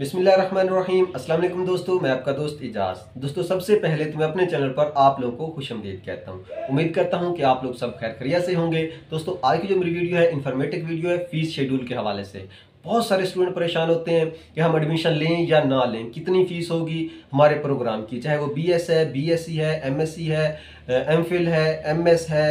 बिसमीम असल दोस्तों मैं आपका दोस्त एजाज दोस्तों सबसे पहले तो मैं अपने चैनल पर आप लोगों को खुश आमदीद कहता हूँ उम्मीद करता हूँ कि आप लोग सब खैर खरिया से होंगे दोस्तों आज की जो मेरी वीडियो है इन्फॉर्मेटिव वीडियो है फीस शेड्यूल के हवाले से बहुत सारे स्टूडेंट परेशान होते हैं कि हम एडमिशन लें या ना लें कितनी फ़ीस होगी हमारे प्रोग्राम की चाहे वो बी एस e है बी एस सी है एम एस सी है एम फिल है एम एस है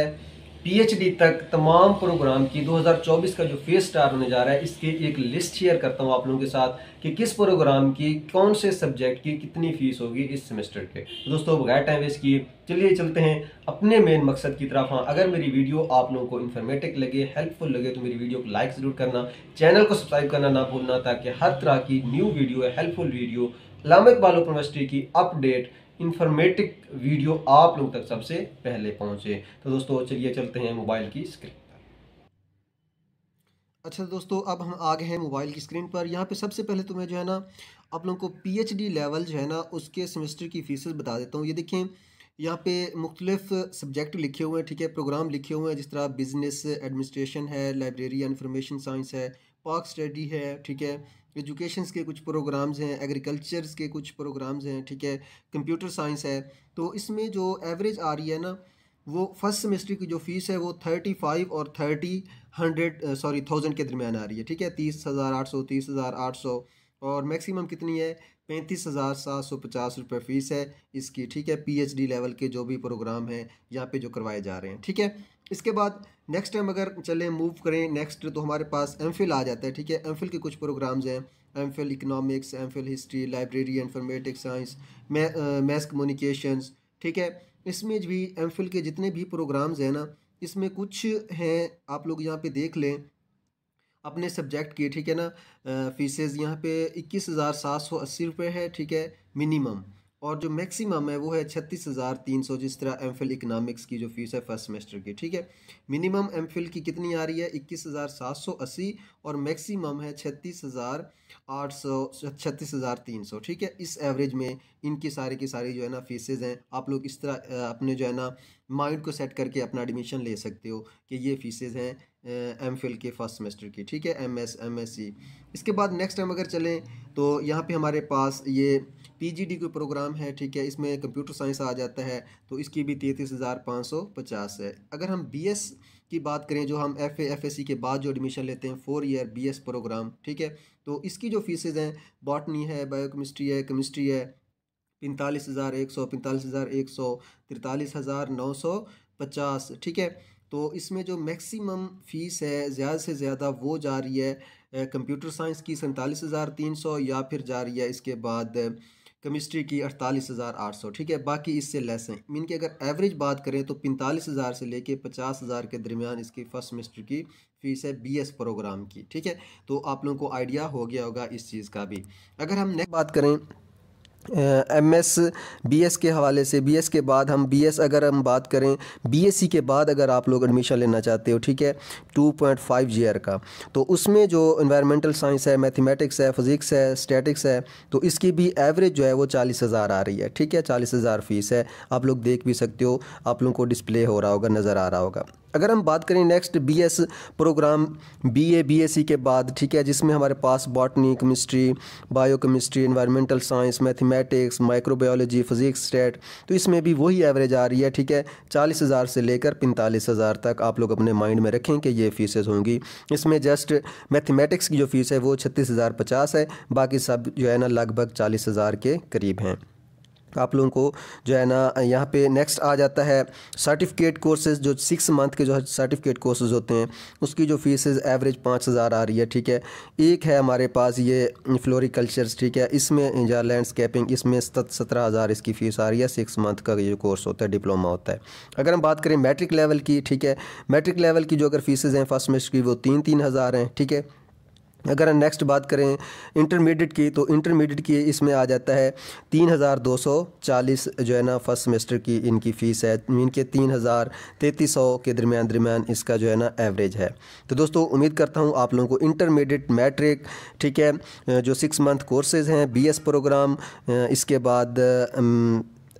पीएचडी तक तमाम प्रोग्राम की 2024 का जो फेस स्टार होने जा रहा है इसके एक लिस्ट शेयर करता हूँ आप लोगों के साथ कि किस प्रोग्राम की कौन से सब्जेक्ट की कितनी फीस होगी इस सेमेस्टर के तो दोस्तों बगैर टाइम वेस्ट किए चलिए चलते हैं अपने मेन मकसद की तरफ हाँ अगर मेरी वीडियो आप लोगों को इन्फॉर्मेटिव लगे हेल्पफुल लगे तो मेरी वीडियो को लाइक ज़रूर करना चैनल को सब्सक्राइब करना ना भूलना ताकि हर तरह की न्यू वीडियो हेल्पफुल वीडियो इलामिक बालू यूनिवर्सिटी की अपडेट इन्फॉर्मेटिव वीडियो आप लोग तक सबसे पहले पहुंचे तो दोस्तों चलिए चलते हैं मोबाइल की स्क्रीन अच्छा दोस्तों अब हम आ गए हैं मोबाइल की स्क्रीन पर यहाँ पे सबसे पहले तो मैं जो है ना आप लोगों को पीएचडी लेवल जो है ना उसके सेमेस्टर की फीसेस बता देता हूँ ये देखें यहाँ पे मुख्तलिफ सब्जेक्ट लिखे हुए हैं ठीक है प्रोग्राम लिखे हुए हैं जिस तरह बिजनेस एडमिनिस्ट्रेशन है लाइब्रेरी इन्फॉर्मेशन साइंस है पार्क स्टडी है ठीक है एजुकेशन के कुछ प्रोग्राम्स हैं एग्रीकल्चर्स के कुछ प्रोग्राम्स हैं ठीक है कंप्यूटर साइंस है तो इसमें जो एवरेज आ रही है ना वो फर्स्ट सेमेस्टर की जो फ़ीस है वो थर्टी फाइव और थर्टी हंड्रेड सॉरी थाउजेंड के दरमियान आ रही है ठीक है तीस हज़ार आठ सौ तीस हज़ार आठ सौ और मैक्सिमम कितनी है पैंतीस हज़ार सात सौ पचास रुपये फ़ीस है इसकी ठीक है पीएचडी लेवल के जो भी प्रोग्राम हैं यहाँ पे जो करवाए जा रहे हैं ठीक है इसके बाद नेक्स्ट टाइम अगर चलें मूव करें नेक्स्ट तो हमारे पास एम आ जाता है ठीक है एम के कुछ प्रोग्राम्स हैं M phil economics M phil history library informatic science math communication ठीक है इसमें भी एम के जितने भी प्रोग्राम्स हैं ना इसमें कुछ हैं आप लोग यहाँ पर देख लें अपने सब्जेक्ट की ठीक है ना फीसेज यहाँ पे इक्कीस हज़ार सात सौ अस्सी रुपये है ठीक है मिनिमम और जो मैक्सिमम है वो है छत्तीस हज़ार तीन सौ जिस तरह एम फिल इकनॉमिक्स की जो फ़ीस है फर्स्ट सेमेस्टर की ठीक है मिनिमम एम फिल की कितनी आ रही है इक्कीस हज़ार सात सौ अस्सी और मैक्सिमम है छत्तीस हज़ार आठ सौ छत्तीस हज़ार तीन सौ ठीक है इस एवरेज में इनकी सारे की सारी जो है ना फीसेज हैं आप लोग इस तरह अपने जो है ना माइंड को सेट करके अपना एडमिशन ले सकते हो कि ये फीसेज हैं एम फिल के फर्स्ट सेमेस्टर की ठीक है M S M S C इसके बाद नेक्स्ट टाइम अगर चलें तो यहाँ पे हमारे पास ये पी जी डी का प्रोग्राम है ठीक है इसमें कंप्यूटर साइंस आ जाता है तो इसकी भी तैंतीस हज़ार पाँच सौ पचास है अगर हम बी एस की बात करें जो हम एफ एफ एस सी के बाद जो एडमिशन लेते हैं four year B S programme ठीक है तो इसकी जो फीसेज हैं बॉटनी है बायोकेमिस्ट्री है केमिस्ट्री है पैंतालीस हज़ार एक सौ पैंतालीस हज़ार एक सौ तिरतालीस हज़ार नौ सौ पचास ठीक है तो इसमें जो मैक्सिमम फ़ीस है ज़्यादा से ज़्यादा वो जा रही है कंप्यूटर साइंस की सैंतालीस हज़ार तीन सौ या फिर जा रही है इसके बाद केमिस्ट्री की अड़तालीस हज़ार आठ सौ ठीक है बाकी इससे लेस हैं मीन की अगर एवरेज बात करें तो पैंतालीस हज़ार से लेके पचास हज़ार के दरमियान इसकी फ़र्स्ट सेमेस्टर की फ़ीस है बीएस प्रोग्राम की ठीक है तो आप लोगों को आइडिया हो गया होगा इस चीज़ का भी अगर हम नेक्स्ट बात करें एम एस बी एस के हवाले से बी एस के बाद हम बी एस अगर हम बात करें बी एस सी के बाद अगर आप लोग एडमिशन लेना चाहते हो ठीक है two point five G R का तो उसमें जो इन्वायरमेंटल साइंस है मैथमेटिक्स है फिज़िक्स है स्टैटिक्स है तो इसकी भी एवरेज जो है वो चालीस हज़ार आ रही है ठीक है चालीस हज़ार फ़ीस है आप लोग देख भी सकते हो आप लोगों को डिस्प्ले हो रहा होगा नज़र आ रहा होगा अगर हम बात करें next BS programme BA BSc के बाद ठीक है जिसमें हमारे पास botany chemistry biochemistry environmental science mathematics microbiology physics stat तो इसमें भी वही एवरेज आ रही है ठीक है चालीस हज़ार से लेकर पैंतालीस हज़ार तक आप लोग अपने माइंड में रखें कि ये फीसेज होंगी इसमें जस्ट मैथमेटिक्स की जो फ़ीस है वो छत्तीस हज़ार पचास है बाकी सब जो है ना लगभग चालीस हज़ार के करीब हैं आप लोगों को जो है ना यहाँ पे नेक्स्ट आ जाता है सर्टिफिकेट कोर्सेज जो सिक्स मंथ के जो सर्टिफिकेट कोर्सेज होते हैं उसकी जो फीसेज एवरेज पाँच हज़ार आ रही है ठीक है एक है हमारे पास ये फ्लोरिकल्चर्स ठीक है इसमें या लैंडस्केपिंग इसमें सत्रह हज़ार इसकी फ़ीस आ रही है सिक्स मंथ का ये कोर्स होता है डिप्लोमा होता है अगर हम बात करें मैट्रिक लेवल की ठीक है मैट्रिक लेवल की जो अगर फीसेज हैं फर्स्ट सेमेस्टर की वो तीन तीन हज़ार हैं ठीक है अगर हम नेक्स्ट बात करें इंटरमीडिएट की तो इंटरमीडिएट की इसमें आ जाता है तीन हज़ार दो सौ चालीस जो है ना फर्स्ट सेमेस्टर की इनकी फ़ीस है मीन के तीन हज़ार तैंतीस सौ के दरमियान दरमियान इसका जो है ना एवरेज है तो दोस्तों उम्मीद करता हूँ आप लोगों को इंटरमीडिएट मैट्रिक ठीक है जो सिक्स मंथ कोर्सेज़ हैं बी एस प्रोग्राम इसके बाद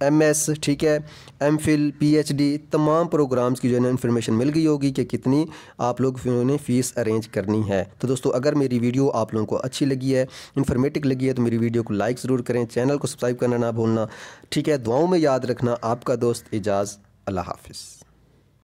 एम एस ठीक है M phil P H D तमाम प्रोग्राम्स की जो है ना इन्फॉर्मेशन मिल गई होगी कि कितनी आप लोग उन्होंने फ़ीस अरेंज करनी है तो दोस्तों अगर मेरी वीडियो आप लोगों को अच्छी लगी है इन्फॉर्मेटिव लगी है तो मेरी वीडियो को लाइक ज़रूर करें चैनल को सब्सक्राइब करना ना भूलना ठीक है दुआओं में याद रखना आपका दोस्त एजाज़ अल्लाह हाफिज़